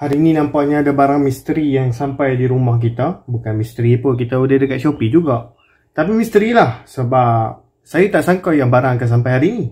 Hari ni nampaknya ada barang misteri yang sampai di rumah kita. Bukan misteri pun, kita order dekat Shopee juga. Tapi misteri lah sebab saya tak sangka yang barang akan sampai hari ni.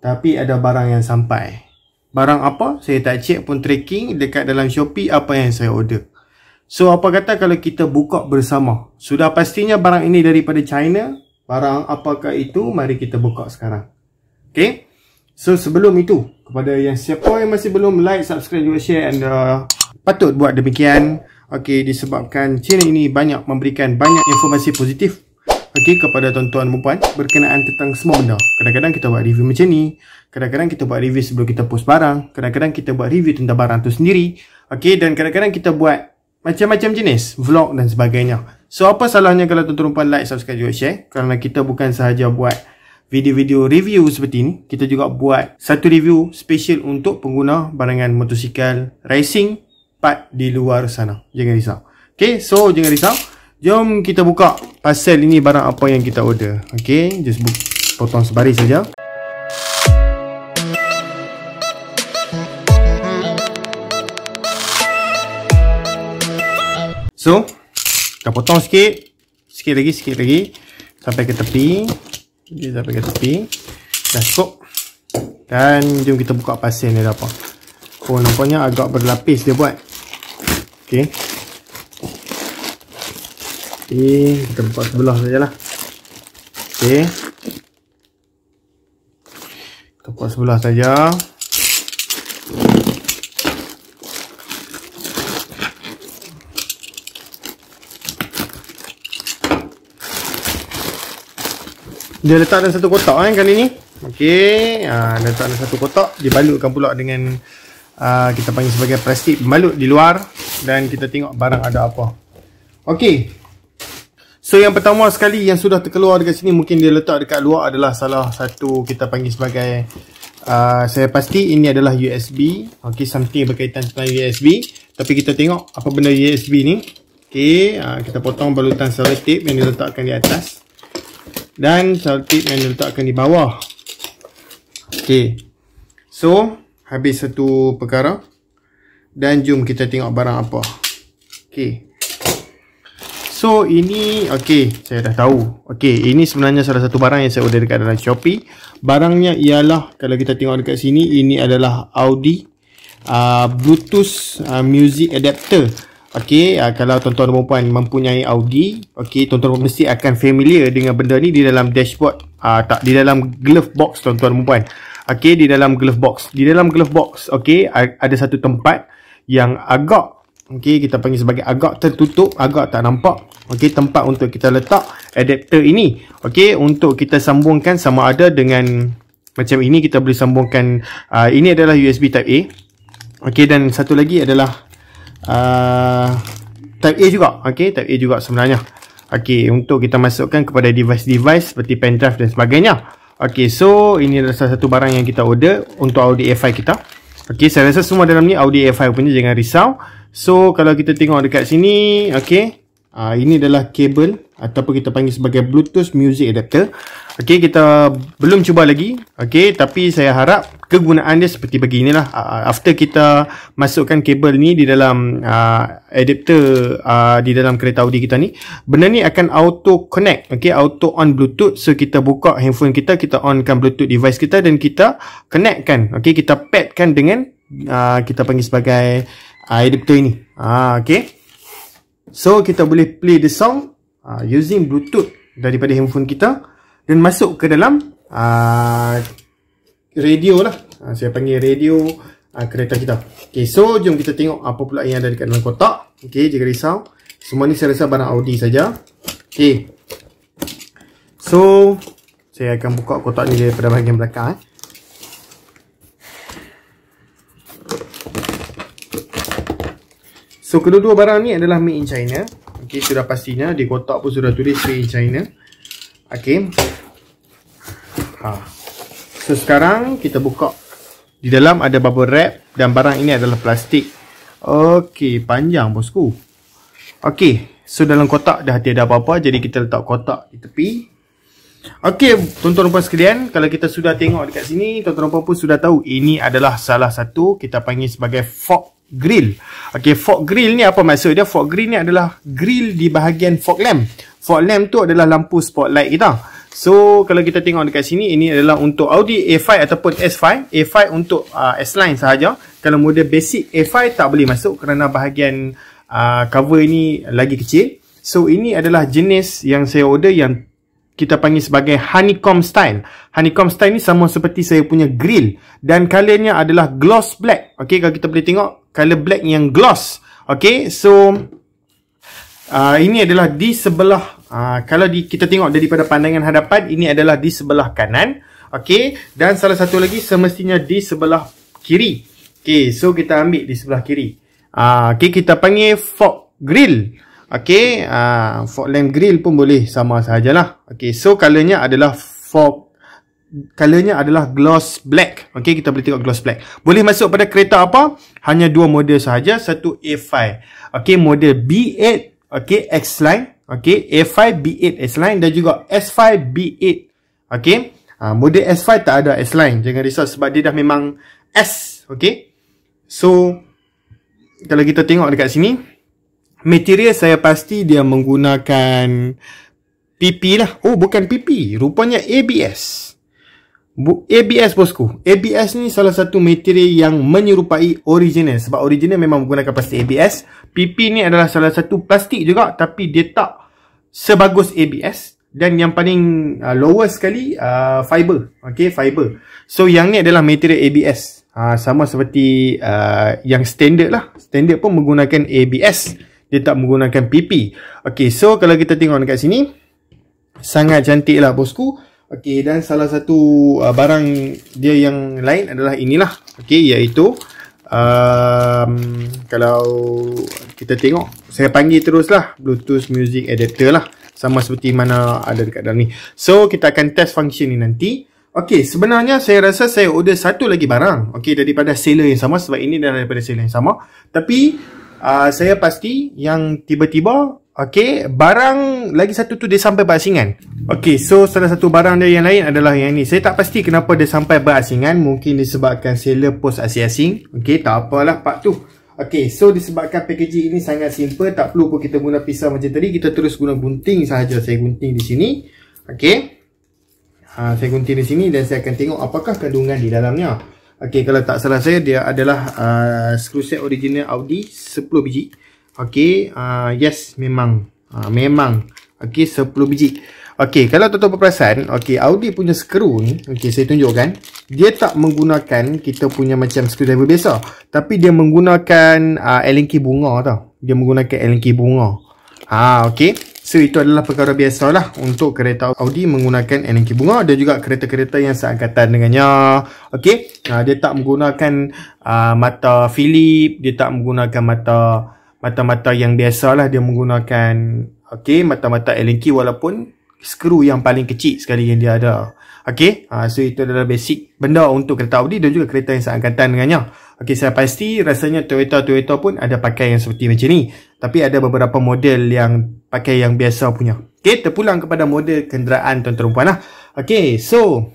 Tapi ada barang yang sampai. Barang apa, saya tak cek pun tracking dekat dalam Shopee apa yang saya order. So, apa kata kalau kita buka bersama? Sudah pastinya barang ini daripada China. Barang apakah itu, mari kita buka sekarang. Okay? So sebelum itu kepada yang siapa yang masih belum like, subscribe juga share and uh, patut buat demikian. Okey disebabkan channel ini banyak memberikan banyak informasi positif okey kepada tuan-tuan puan berkenaan tentang semua benda. Kadang-kadang kita buat review macam ni, kadang-kadang kita buat review sebelum kita post barang, kadang-kadang kita buat review tentang barang tu sendiri. Okey dan kadang-kadang kita buat macam-macam jenis vlog dan sebagainya. So apa salahnya kalau tuan-tuan puan like, subscribe juga share kerana kita bukan sahaja buat video-video review seperti ini kita juga buat satu review special untuk pengguna barangan motosikal racing part di luar sana jangan risau ok so jangan risau jom kita buka pasal ini barang apa yang kita order ok just book potong sebaris saja so kita potong sikit sikit lagi sikit lagi sampai ke tepi dia dah pakai tepi Dah cukup Dan jom kita buka pasir ni dah apa Oh nampaknya agak berlapis dia buat Ok Ok Kita buka sebelah sajalah Ok Kita buka sebelah saja. dia letak dalam satu kotak kan kali ni Okey, uh, letak dalam satu kotak dia balutkan pula dengan uh, kita panggil sebagai plastik Balut di luar dan kita tengok barang ada apa Okey. So yang pertama sekali yang sudah terkeluar dekat sini mungkin dia letak dekat luar adalah salah satu kita panggil sebagai uh, saya pasti ini adalah USB. Okey, something berkaitan dengan USB. Tapi kita tengok apa benda USB ni. Okey, uh, kita potong balutan selotip yang diletakkan di atas dan saltip yang diletakkan di bawah ok so habis satu perkara dan jom kita tengok barang apa ok so ini ok saya dah tahu ok ini sebenarnya salah satu barang yang saya order dekat dalam Shopee barangnya ialah kalau kita tengok dekat sini ini adalah Audi uh, Bluetooth uh, Music Adapter Okey, uh, kalau tuan-tuan dan mempunyai Audi, okey, tuan-tuan mesti akan familiar dengan benda ni di dalam dashboard uh, tak di dalam glove box tuan-tuan dan Okey, di dalam glove box. Di dalam glove box, okey, ada satu tempat yang agak okey, kita panggil sebagai agak tertutup, agak tak nampak. Okey, tempat untuk kita letak adapter ini. Okey, untuk kita sambungkan sama ada dengan macam ini kita boleh sambungkan uh, ini adalah USB type A. Okey, dan satu lagi adalah uh, type A juga okay. type A juga sebenarnya Okay, untuk kita masukkan kepada device-device seperti pen drive dan sebagainya Okay, so ini adalah salah satu barang yang kita order untuk Audi A5 kita Okay, saya rasa semua dalam ni Audi A5 punya jangan risau so kalau kita tengok dekat sini okay. Uh, ini adalah kabel ataupun kita panggil sebagai Bluetooth Music Adapter. Okey, kita belum cuba lagi. Okey, tapi saya harap kegunaan dia seperti beginilah. Uh, ah, ah, after kita masukkan kabel ni di dalam uh, adapter uh, di dalam kereta Audi kita ni, benda ni akan auto connect, okey, auto on Bluetooth. So kita buka handphone kita, kita onkan Bluetooth device kita dan kita connectkan. Okey, kita padkan dengan uh, kita panggil sebagai uh, adapter ini. uh, okey. So kita boleh play the song uh, using bluetooth daripada handphone kita dan masuk ke dalam uh, radio lah. Uh, saya panggil radio uh, kereta kita. Okay, so jom kita tengok apa pula yang ada dekat dalam kotak. Okay, jaga risau. Semua ni saya rasa barang Audi saja. Okay. So, saya akan buka kotak ni daripada bahagian belakang. Eh. So kedua-dua barang ni adalah made in China Okay sudah pastinya Di kotak pun sudah tulis made in China Okay ha. So sekarang kita buka Di dalam ada bubble wrap Dan barang ini adalah plastik Okay panjang bosku Okay So dalam kotak dah tiada apa-apa Jadi kita letak kotak di tepi Okey, tuan-tuan dan puan sekalian, kalau kita sudah tengok dekat sini, tuan-tuan dan puan pun sudah tahu ini adalah salah satu kita panggil sebagai fog grill. Okey, fog grill ni apa maksud dia? Fog grill ni adalah grill di bahagian fog lamp. Fog lamp tu adalah lampu spotlight kita. So, kalau kita tengok dekat sini, ini adalah untuk Audi A5 ataupun S5. A5 untuk uh, S-Line sahaja. Kalau model basic A5 tak boleh masuk kerana bahagian uh, cover ini lagi kecil. So, ini adalah jenis yang saya order yang kita panggil sebagai honeycomb style. Honeycomb style ni sama seperti saya punya grill. Dan colournya adalah gloss black. Okay, kalau kita boleh tengok colour black yang gloss. Okay, so uh, ini adalah di sebelah, uh, kalau di, kita tengok daripada pandangan hadapan, ini adalah di sebelah kanan. Okay, dan salah satu lagi semestinya di sebelah kiri. Okay, so kita ambil di sebelah kiri. Uh, okay, kita panggil fog grill. Okay, uh, fog lamp grill pun boleh sama sahajalah. Okay, so colournya adalah fog Colournya adalah gloss black Okay kita boleh tengok gloss black Boleh masuk pada kereta apa Hanya dua model sahaja Satu A5 Okay model B8 Okay X-Line Okay A5 B8 X-Line Dan juga S5 B8 Okay uh, Model S5 tak ada X-Line Jangan risau sebab dia dah memang S Okay So Kalau kita tengok dekat sini Material saya pasti dia menggunakan PP lah Oh bukan PP Rupanya ABS ABS bosku. ABS ni salah satu material yang menyerupai original. Sebab original memang menggunakan plastik ABS. PP ni adalah salah satu plastik juga. Tapi dia tak sebagus ABS. Dan yang paling uh, lower sekali, uh, fiber. Okay, fiber. So, yang ni adalah material ABS. Uh, sama seperti uh, yang standard lah. Standard pun menggunakan ABS. Dia tak menggunakan PP. Okay, so kalau kita tengok dekat sini. Sangat cantik lah Bosku. Okey dan salah satu uh, barang dia yang lain adalah inilah. Okey iaitu um, kalau kita tengok saya panggil teruslah Bluetooth music adapter lah sama seperti mana ada dekat dalam ni. So kita akan test function ni nanti. Okey sebenarnya saya rasa saya order satu lagi barang. Okey daripada seller yang sama sebab ini daripada seller yang sama tapi uh, saya pasti yang tiba-tiba Okay, barang lagi satu tu dia sampai berasingan. Okay, so salah satu barang dia yang lain adalah yang ni. Saya tak pasti kenapa dia sampai berasingan. Mungkin disebabkan seller post asing-asing. Okay, tak apalah part tu. Okay, so disebabkan packaging ini sangat simple. Tak perlu pun kita guna pisau macam tadi. Kita terus guna gunting sahaja. Saya gunting di sini. Okay. Ha, ah, saya gunting di sini dan saya akan tengok apakah kandungan di dalamnya. Okey kalau tak salah saya dia adalah uh, screw set original Audi 10 biji. Okey uh, yes memang uh, memang okey 10 biji. Okey kalau tuan-tuan perasan okey Audi punya skru ni okey saya tunjukkan dia tak menggunakan kita punya macam skru screwdriver biasa tapi dia menggunakan uh, Allen key bunga tau. Dia menggunakan Allen key bunga. Ha okey So itu adalah perkara biasa lah untuk kereta Audi menggunakan energi bunga dan juga kereta-kereta yang seangkatan dengannya. Okay, uh, ah, dia tak menggunakan uh, mata Philip, dia tak menggunakan mata mata-mata yang biasalah dia menggunakan okay mata-mata LNK walaupun skru yang paling kecil sekali yang dia ada. Okay, uh, ah, so itu adalah basic benda untuk kereta Audi dan juga kereta yang seangkatan dengannya. Okey, saya pasti rasanya Toyota-Toyota pun ada pakai yang seperti macam ni. Tapi ada beberapa model yang pakai yang biasa punya. Okey, terpulang kepada model kenderaan tuan-tuan dan puan lah. Okey, so...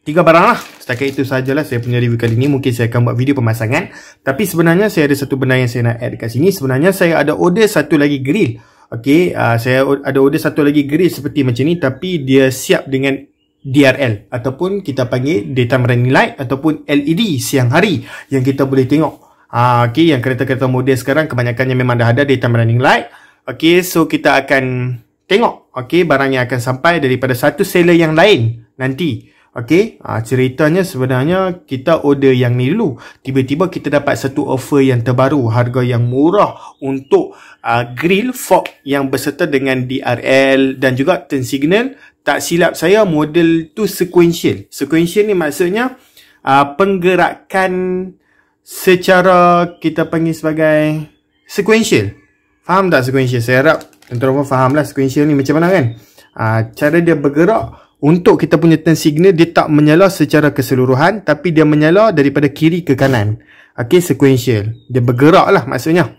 Tiga barang lah. Setakat itu sajalah saya punya review kali ni. Mungkin saya akan buat video pemasangan. Tapi sebenarnya saya ada satu benda yang saya nak add kat sini. Sebenarnya saya ada order satu lagi grill. Okey, uh, saya ada order satu lagi grill seperti macam ni. Tapi dia siap dengan DRL ataupun kita panggil data running light ataupun LED siang hari yang kita boleh tengok. ha, okey yang kereta-kereta moden sekarang kebanyakannya memang dah ada data running light. Okey so kita akan tengok okey barang yang akan sampai daripada satu seller yang lain nanti. Okey, ha, ceritanya sebenarnya kita order yang ni dulu. Tiba-tiba kita dapat satu offer yang terbaru, harga yang murah untuk uh, grill fork yang berserta dengan DRL dan juga turn signal tak silap saya model tu sequential. Sequential ni maksudnya uh, penggerakan secara kita panggil sebagai sequential. Faham tak sequential? Saya harap tuan-tuan pun faham lah sequential ni macam mana kan? Uh, cara dia bergerak untuk kita punya turn signal dia tak menyala secara keseluruhan tapi dia menyala daripada kiri ke kanan. Okay, sequential. Dia bergerak lah maksudnya.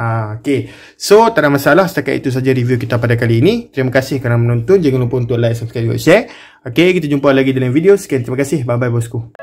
Ah, okay. So tak ada masalah setakat itu saja review kita pada kali ini. Terima kasih kerana menonton. Jangan lupa untuk like, subscribe dan share. Okay, kita jumpa lagi dalam video. Sekian terima kasih. Bye bye bosku.